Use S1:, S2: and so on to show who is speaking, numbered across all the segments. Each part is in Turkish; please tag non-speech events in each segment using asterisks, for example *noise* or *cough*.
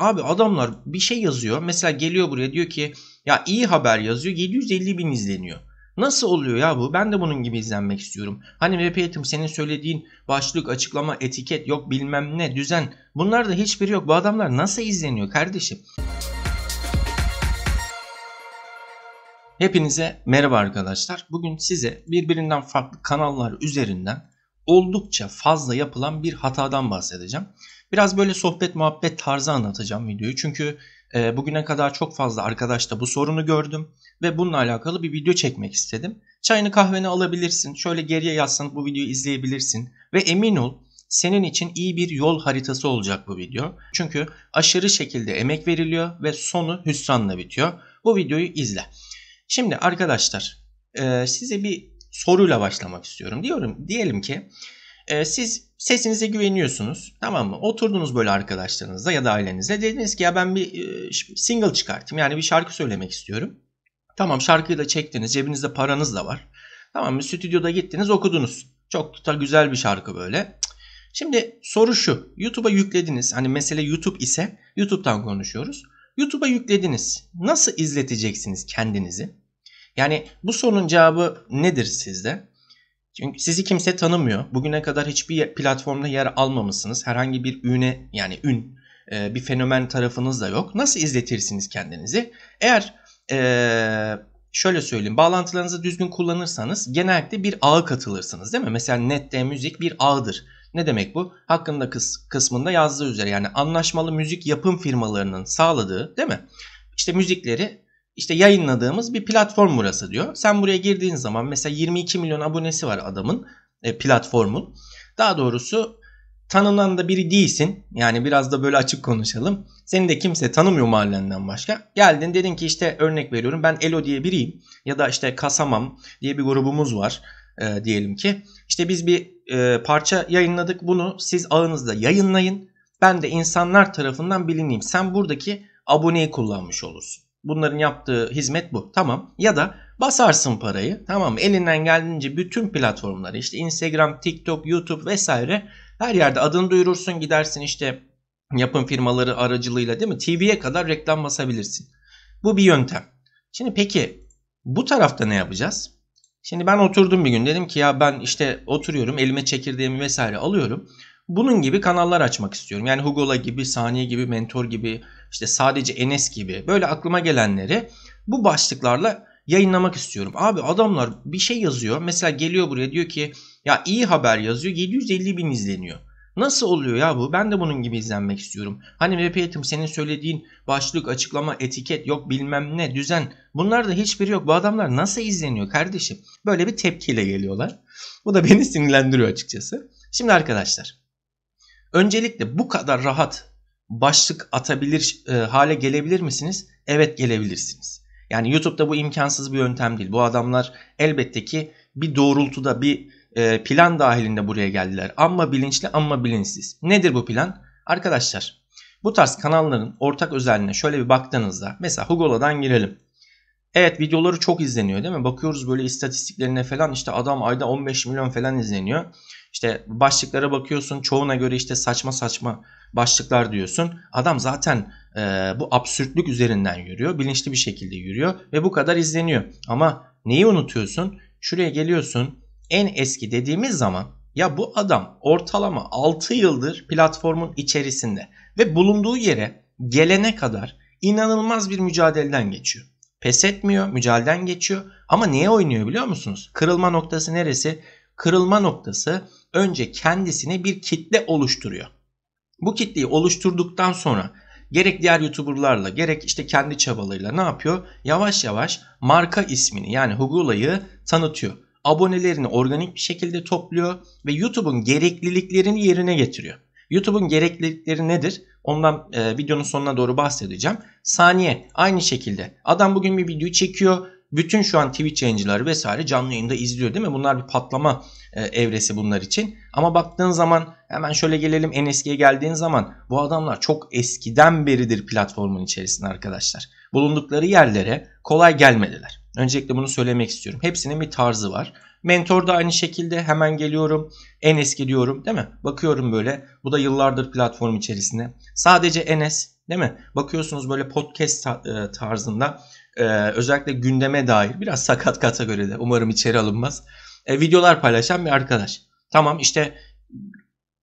S1: Abi adamlar bir şey yazıyor. Mesela geliyor buraya diyor ki ya iyi haber yazıyor 750 bin izleniyor. Nasıl oluyor ya bu? Ben de bunun gibi izlenmek istiyorum. Hani Repeat'im senin söylediğin başlık, açıklama, etiket yok bilmem ne, düzen. Bunlar da hiçbiri yok. Bu adamlar nasıl izleniyor kardeşim? Hepinize merhaba arkadaşlar. Bugün size birbirinden farklı kanallar üzerinden oldukça fazla yapılan bir hatadan bahsedeceğim. Biraz böyle sohbet muhabbet tarzı anlatacağım videoyu. Çünkü e, bugüne kadar çok fazla arkadaşta bu sorunu gördüm ve bununla alakalı bir video çekmek istedim. Çayını kahveni alabilirsin. Şöyle geriye yaslanıp bu videoyu izleyebilirsin ve emin ol senin için iyi bir yol haritası olacak bu video. Çünkü aşırı şekilde emek veriliyor ve sonu hüsranla bitiyor. Bu videoyu izle. Şimdi arkadaşlar e, size bir soruyla başlamak istiyorum. Diyorum diyelim ki e, siz sesinize güveniyorsunuz tamam mı? Oturdunuz böyle arkadaşlarınızla ya da ailenizle dediniz ki ya ben bir e, single çıkarttım yani bir şarkı söylemek istiyorum. Tamam şarkıyı da çektiniz cebinizde paranız da var. Tamam mı stüdyoda gittiniz okudunuz. Çok tutar güzel bir şarkı böyle. Şimdi soru şu. YouTube'a yüklediniz. Hani mesele YouTube ise YouTube'dan konuşuyoruz. YouTube'a yüklediniz. Nasıl izleteceksiniz kendinizi? Yani bu sorunun cevabı nedir sizde? Çünkü sizi kimse tanımıyor. Bugüne kadar hiçbir platformda yer almamışsınız. Herhangi bir üne yani ün e, bir fenomen tarafınız da yok. Nasıl izletirsiniz kendinizi? Eğer e, şöyle söyleyeyim bağlantılarınızı düzgün kullanırsanız genellikle bir ağa katılırsınız değil mi? Mesela nette müzik bir ağdır. Ne demek bu? Hakkında kıs kısmında yazdığı üzere yani anlaşmalı müzik yapım firmalarının sağladığı değil mi? İşte müzikleri işte yayınladığımız bir platform burası diyor. Sen buraya girdiğin zaman mesela 22 milyon abonesi var adamın e, platformun. Daha doğrusu tanınan da biri değilsin. Yani biraz da böyle açık konuşalım. Seni de kimse tanımıyor mahallenden başka. Geldin dedin ki işte örnek veriyorum ben Elo diye biriyim. Ya da işte Kasamam diye bir grubumuz var e, diyelim ki. İşte biz bir e, parça yayınladık bunu siz ağınızda yayınlayın. Ben de insanlar tarafından bilineyim. Sen buradaki aboneyi kullanmış olursun. Bunların yaptığı hizmet bu. Tamam. Ya da basarsın parayı. Tamam. Elinden geldiğince bütün platformları işte Instagram, TikTok, YouTube vesaire her yerde adını duyurursun. Gidersin işte yapım firmaları aracılığıyla değil mi? TV'ye kadar reklam basabilirsin. Bu bir yöntem. Şimdi peki bu tarafta ne yapacağız? Şimdi ben oturdum bir gün dedim ki ya ben işte oturuyorum elime çekirdeğimi vesaire alıyorum. Bunun gibi kanallar açmak istiyorum. Yani Hugola gibi, Saniye gibi, Mentor gibi, işte sadece Enes gibi böyle aklıma gelenleri bu başlıklarla yayınlamak istiyorum. Abi adamlar bir şey yazıyor. Mesela geliyor buraya diyor ki ya iyi haber yazıyor 750 bin izleniyor. Nasıl oluyor ya bu? Ben de bunun gibi izlenmek istiyorum. Hani Repeat'im senin söylediğin başlık, açıklama, etiket yok bilmem ne, düzen. Bunlar da hiçbiri yok. Bu adamlar nasıl izleniyor kardeşim? Böyle bir tepkiyle geliyorlar. Bu da beni sinirlendiriyor açıkçası. Şimdi arkadaşlar. Öncelikle bu kadar rahat başlık atabilir e, hale gelebilir misiniz? Evet gelebilirsiniz. Yani YouTube'da bu imkansız bir yöntem değil. Bu adamlar elbette ki bir doğrultuda bir e, plan dahilinde buraya geldiler. Ama bilinçli ama bilinçsiz. Nedir bu plan? Arkadaşlar bu tarz kanalların ortak özelliğine şöyle bir baktığınızda mesela Hugola'dan girelim. Evet videoları çok izleniyor değil mi? Bakıyoruz böyle istatistiklerine falan işte adam ayda 15 milyon falan izleniyor. İşte başlıklara bakıyorsun çoğuna göre işte saçma saçma başlıklar diyorsun. Adam zaten e, bu absürtlük üzerinden yürüyor. Bilinçli bir şekilde yürüyor ve bu kadar izleniyor. Ama neyi unutuyorsun? Şuraya geliyorsun en eski dediğimiz zaman ya bu adam ortalama 6 yıldır platformun içerisinde ve bulunduğu yere gelene kadar inanılmaz bir mücadeleden geçiyor. Pes etmiyor, mücadeleden geçiyor ama niye oynuyor biliyor musunuz? Kırılma noktası neresi? kırılma noktası önce kendisine bir kitle oluşturuyor. Bu kitleyi oluşturduktan sonra gerek diğer YouTuber'larla gerek işte kendi çabalarıyla ne yapıyor? Yavaş yavaş marka ismini yani Hugula'yı tanıtıyor. Abonelerini organik bir şekilde topluyor ve YouTube'un gerekliliklerini yerine getiriyor. YouTube'un gereklilikleri nedir? Ondan e, videonun sonuna doğru bahsedeceğim. Saniye aynı şekilde. Adam bugün bir video çekiyor bütün şu an Twitch yayıncıları vesaire canlı yayında izliyor değil mi? Bunlar bir patlama e, evresi bunlar için. Ama baktığın zaman hemen şöyle gelelim en geldiğin zaman bu adamlar çok eskiden beridir platformun içerisinde arkadaşlar. Bulundukları yerlere kolay gelmediler. Öncelikle bunu söylemek istiyorum. Hepsinin bir tarzı var. Mentor da aynı şekilde hemen geliyorum. En eski diyorum değil mi? Bakıyorum böyle. Bu da yıllardır platform içerisinde. Sadece Enes değil mi? Bakıyorsunuz böyle podcast e, tarzında e, özellikle gündeme dair biraz sakat kategoride umarım içeri alınmaz e, videolar paylaşan bir arkadaş. Tamam işte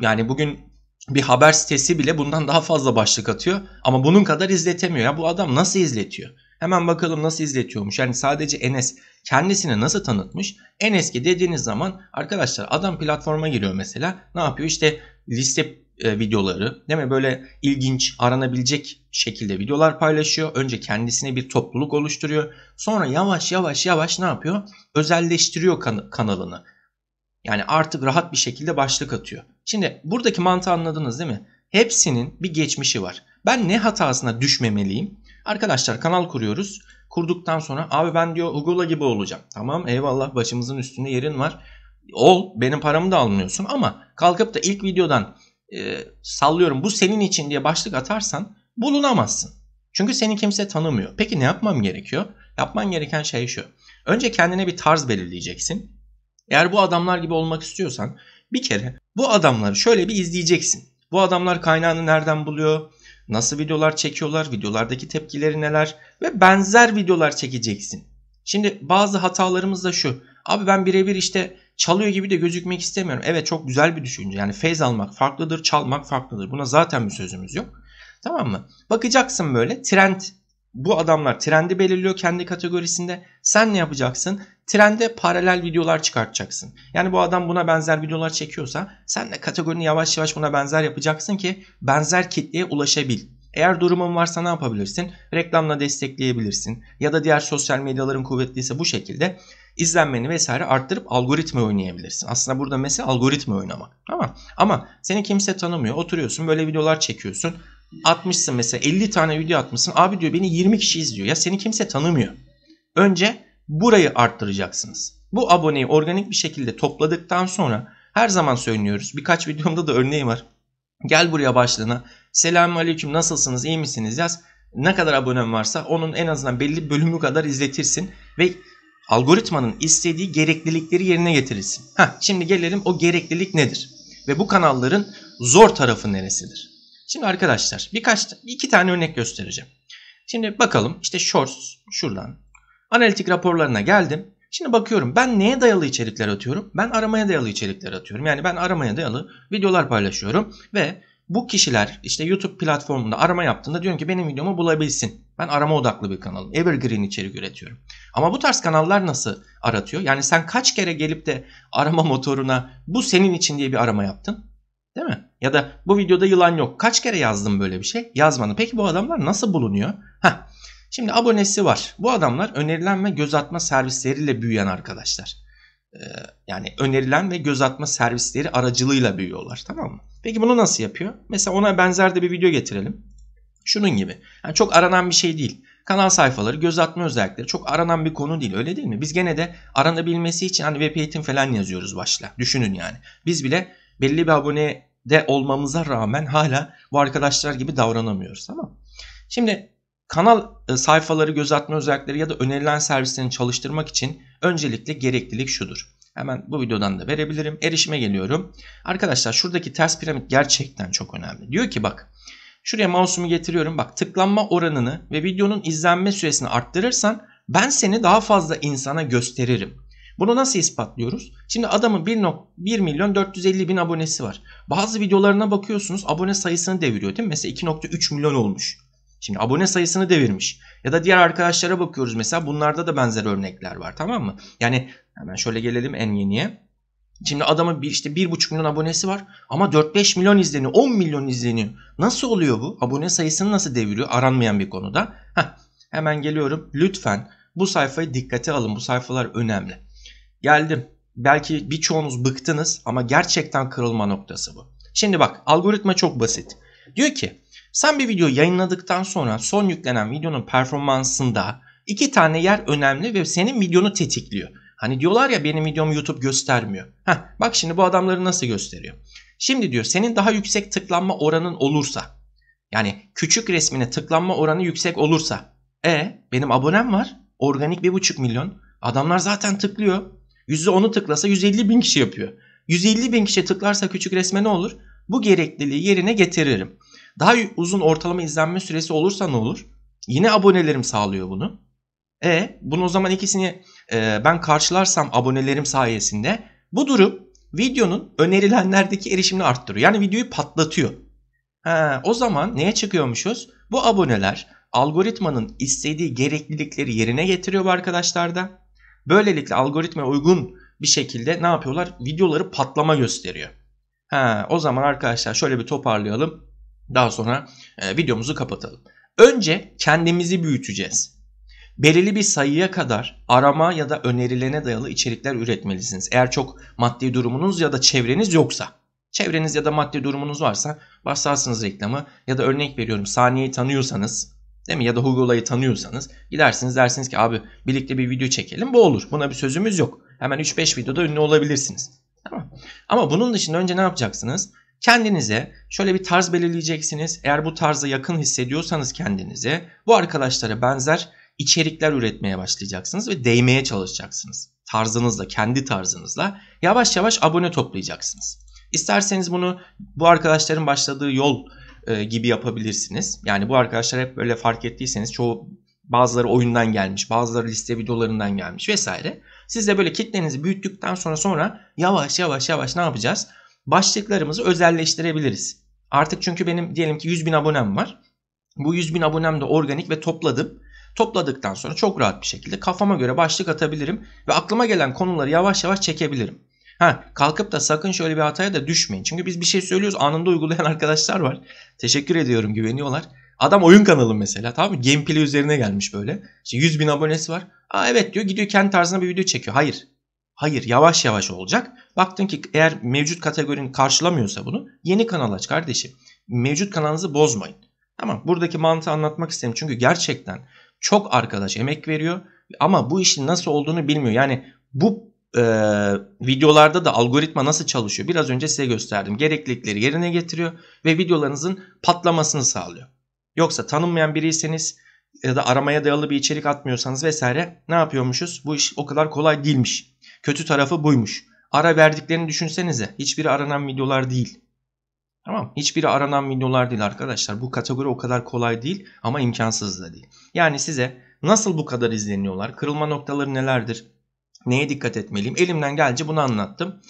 S1: yani bugün bir haber sitesi bile bundan daha fazla başlık atıyor ama bunun kadar izletemiyor. Ya bu adam nasıl izletiyor? Hemen bakalım nasıl izletiyormuş. Yani sadece Enes kendisini nasıl tanıtmış? Enes ki dediğiniz zaman arkadaşlar adam platforma giriyor mesela. Ne yapıyor? İşte liste e, videoları değil mi? Böyle ilginç, aranabilecek şekilde videolar paylaşıyor. Önce kendisine bir topluluk oluşturuyor. Sonra yavaş yavaş yavaş ne yapıyor? Özelleştiriyor kan- kanalını. Yani artık rahat bir şekilde başlık atıyor. Şimdi buradaki mantığı anladınız değil mi? Hepsinin bir geçmişi var. Ben ne hatasına düşmemeliyim? Arkadaşlar kanal kuruyoruz. Kurduktan sonra abi ben diyor Ugula gibi olacağım. Tamam eyvallah başımızın üstünde yerin var. Ol benim paramı da almıyorsun ama kalkıp da ilk videodan e, sallıyorum bu senin için diye başlık atarsan bulunamazsın. Çünkü seni kimse tanımıyor. Peki ne yapmam gerekiyor? Yapman gereken şey şu. Önce kendine bir tarz belirleyeceksin. Eğer bu adamlar gibi olmak istiyorsan bir kere bu adamları şöyle bir izleyeceksin. Bu adamlar kaynağını nereden buluyor? Nasıl videolar çekiyorlar? Videolardaki tepkileri neler? Ve benzer videolar çekeceksin. Şimdi bazı hatalarımız da şu. Abi ben birebir işte çalıyor gibi de gözükmek istemiyorum. Evet çok güzel bir düşünce. Yani feyz almak farklıdır, çalmak farklıdır. Buna zaten bir sözümüz yok. Tamam mı? Bakacaksın böyle trend bu adamlar trendi belirliyor kendi kategorisinde. Sen ne yapacaksın? Trende paralel videolar çıkartacaksın. Yani bu adam buna benzer videolar çekiyorsa sen de kategorini yavaş yavaş buna benzer yapacaksın ki benzer kitleye ulaşabil. Eğer durumun varsa ne yapabilirsin? Reklamla destekleyebilirsin. Ya da diğer sosyal medyaların kuvvetliyse bu şekilde izlenmeni vesaire arttırıp algoritma oynayabilirsin. Aslında burada mesela algoritma oynamak. Ama ama seni kimse tanımıyor. Oturuyorsun böyle videolar çekiyorsun. Atmışsın mesela 50 tane video atmışsın. Abi diyor beni 20 kişi izliyor. Ya seni kimse tanımıyor. Önce burayı arttıracaksınız. Bu aboneyi organik bir şekilde topladıktan sonra her zaman söylüyoruz. Birkaç videomda da örneği var. Gel buraya başlığına. Selamun aleyküm nasılsınız iyi misiniz yaz. Ne kadar abonem varsa onun en azından belli bölümü kadar izletirsin. Ve algoritmanın istediği gereklilikleri yerine getirilsin. Heh, şimdi gelelim o gereklilik nedir? Ve bu kanalların zor tarafı neresidir? Şimdi arkadaşlar birkaç iki tane örnek göstereceğim. Şimdi bakalım işte shorts şuradan analitik raporlarına geldim. Şimdi bakıyorum ben neye dayalı içerikler atıyorum? Ben aramaya dayalı içerikler atıyorum. Yani ben aramaya dayalı videolar paylaşıyorum ve bu kişiler işte YouTube platformunda arama yaptığında diyorum ki benim videomu bulabilsin. Ben arama odaklı bir kanalım. Evergreen içerik üretiyorum. Ama bu tarz kanallar nasıl aratıyor? Yani sen kaç kere gelip de arama motoruna bu senin için diye bir arama yaptın? Değil mi? Ya da bu videoda yılan yok. Kaç kere yazdım böyle bir şey? Yazmadım. Peki bu adamlar nasıl bulunuyor? Heh. Şimdi abonesi var. Bu adamlar önerilen ve göz atma servisleriyle büyüyen arkadaşlar. Ee, yani önerilen ve göz atma servisleri aracılığıyla büyüyorlar tamam mı? Peki bunu nasıl yapıyor? Mesela ona benzer de bir video getirelim. Şunun gibi. Yani çok aranan bir şey değil. Kanal sayfaları, göz atma özellikleri çok aranan bir konu değil öyle değil mi? Biz gene de aranabilmesi için hani web eğitim falan yazıyoruz başla. Düşünün yani. Biz bile belli bir abone de olmamıza rağmen hala bu arkadaşlar gibi davranamıyoruz tamam Şimdi Kanal e, sayfaları gözetme özellikleri ya da önerilen servislerini çalıştırmak için öncelikle gereklilik şudur. Hemen bu videodan da verebilirim. Erişime geliyorum. Arkadaşlar şuradaki ters piramit gerçekten çok önemli. Diyor ki bak şuraya mouse'umu getiriyorum. Bak tıklanma oranını ve videonun izlenme süresini arttırırsan ben seni daha fazla insana gösteririm. Bunu nasıl ispatlıyoruz? Şimdi adamın 1, 1 milyon 450 bin abonesi var. Bazı videolarına bakıyorsunuz abone sayısını deviriyor değil mi? Mesela 2.3 milyon olmuş. Şimdi abone sayısını devirmiş. Ya da diğer arkadaşlara bakıyoruz mesela bunlarda da benzer örnekler var tamam mı? Yani hemen şöyle gelelim en yeniye. Şimdi adamın bir, işte 1,5 milyon abonesi var ama 4-5 milyon izleniyor, 10 milyon izleniyor. Nasıl oluyor bu? Abone sayısını nasıl deviriyor aranmayan bir konuda? Heh, hemen geliyorum. Lütfen bu sayfayı dikkate alın. Bu sayfalar önemli. Geldim. Belki birçoğunuz bıktınız ama gerçekten kırılma noktası bu. Şimdi bak algoritma çok basit. Diyor ki sen bir video yayınladıktan sonra son yüklenen videonun performansında iki tane yer önemli ve senin videonu tetikliyor. Hani diyorlar ya benim videomu YouTube göstermiyor. Heh, bak şimdi bu adamları nasıl gösteriyor. Şimdi diyor senin daha yüksek tıklanma oranın olursa yani küçük resmine tıklanma oranı yüksek olursa e benim abonem var organik 1,5 milyon adamlar zaten tıklıyor %10'u tıklasa 150 bin kişi yapıyor. 150 bin kişi tıklarsa küçük resme ne olur? Bu gerekliliği yerine getiririm. Daha uzun ortalama izlenme süresi olursa ne olur? Yine abonelerim sağlıyor bunu. E bunu o zaman ikisini e, ben karşılarsam abonelerim sayesinde bu durum videonun önerilenlerdeki erişimini arttırıyor. Yani videoyu patlatıyor. Ha, o zaman neye çıkıyormuşuz? Bu aboneler algoritmanın istediği gereklilikleri yerine getiriyor bu arkadaşlar da. Böylelikle algoritma uygun bir şekilde ne yapıyorlar? Videoları patlama gösteriyor. Ha, o zaman arkadaşlar şöyle bir toparlayalım. Daha sonra e, videomuzu kapatalım. Önce kendimizi büyüteceğiz. Belirli bir sayıya kadar arama ya da önerilene dayalı içerikler üretmelisiniz. Eğer çok maddi durumunuz ya da çevreniz yoksa. Çevreniz ya da maddi durumunuz varsa basarsınız reklamı ya da örnek veriyorum saniyeyi tanıyorsanız değil mi ya da Hugola'yı tanıyorsanız gidersiniz dersiniz ki abi birlikte bir video çekelim bu olur. Buna bir sözümüz yok. Hemen 3-5 videoda ünlü olabilirsiniz. Tamam. Ama bunun dışında önce ne yapacaksınız? Kendinize şöyle bir tarz belirleyeceksiniz. Eğer bu tarza yakın hissediyorsanız kendinize bu arkadaşlara benzer içerikler üretmeye başlayacaksınız ve değmeye çalışacaksınız. Tarzınızla, kendi tarzınızla yavaş yavaş abone toplayacaksınız. İsterseniz bunu bu arkadaşların başladığı yol e, gibi yapabilirsiniz. Yani bu arkadaşlar hep böyle fark ettiyseniz çoğu bazıları oyundan gelmiş, bazıları liste videolarından gelmiş vesaire. Siz de böyle kitlenizi büyüttükten sonra sonra yavaş yavaş yavaş ne yapacağız? başlıklarımızı özelleştirebiliriz. Artık çünkü benim diyelim ki 100 bin abonem var. Bu 100 bin abonem de organik ve topladım. Topladıktan sonra çok rahat bir şekilde kafama göre başlık atabilirim ve aklıma gelen konuları yavaş yavaş çekebilirim. Ha kalkıp da sakın şöyle bir hataya da düşmeyin. Çünkü biz bir şey söylüyoruz anında uygulayan *laughs* arkadaşlar var. Teşekkür ediyorum güveniyorlar. Adam oyun kanalı mesela tamam mı? Gameplay üzerine gelmiş böyle. İşte 100 bin abonesi var. Aa evet diyor gidiyor kendi tarzına bir video çekiyor. Hayır Hayır yavaş yavaş olacak. Baktın ki eğer mevcut kategorin karşılamıyorsa bunu yeni kanal aç kardeşim. Mevcut kanalınızı bozmayın. Tamam buradaki mantığı anlatmak istedim. Çünkü gerçekten çok arkadaş emek veriyor ama bu işin nasıl olduğunu bilmiyor. Yani bu e, videolarda da algoritma nasıl çalışıyor biraz önce size gösterdim. Gereklilikleri yerine getiriyor ve videolarınızın patlamasını sağlıyor. Yoksa tanınmayan biriyseniz ya da aramaya dayalı bir içerik atmıyorsanız vesaire ne yapıyormuşuz? Bu iş o kadar kolay değilmiş. Kötü tarafı buymuş. Ara verdiklerini düşünsenize. Hiçbiri aranan videolar değil. Tamam Hiçbiri aranan videolar değil arkadaşlar. Bu kategori o kadar kolay değil ama imkansız da değil. Yani size nasıl bu kadar izleniyorlar? Kırılma noktaları nelerdir? Neye dikkat etmeliyim? Elimden gelce bunu anlattım.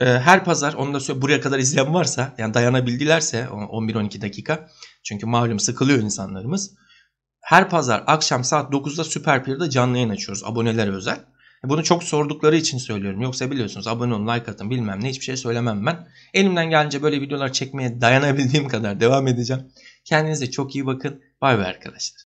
S1: Ee, her pazar onu da söyle buraya kadar izleyen varsa yani dayanabildilerse 11-12 dakika çünkü malum sıkılıyor insanlarımız. Her pazar akşam saat 9'da Süper Pir'de canlı yayın açıyoruz abonelere özel. Bunu çok sordukları için söylüyorum. Yoksa biliyorsunuz abone olun, like atın bilmem ne hiçbir şey söylemem ben. Elimden gelince böyle videolar çekmeye *laughs* dayanabildiğim kadar devam edeceğim. Kendinize çok iyi bakın. Bay bay arkadaşlar.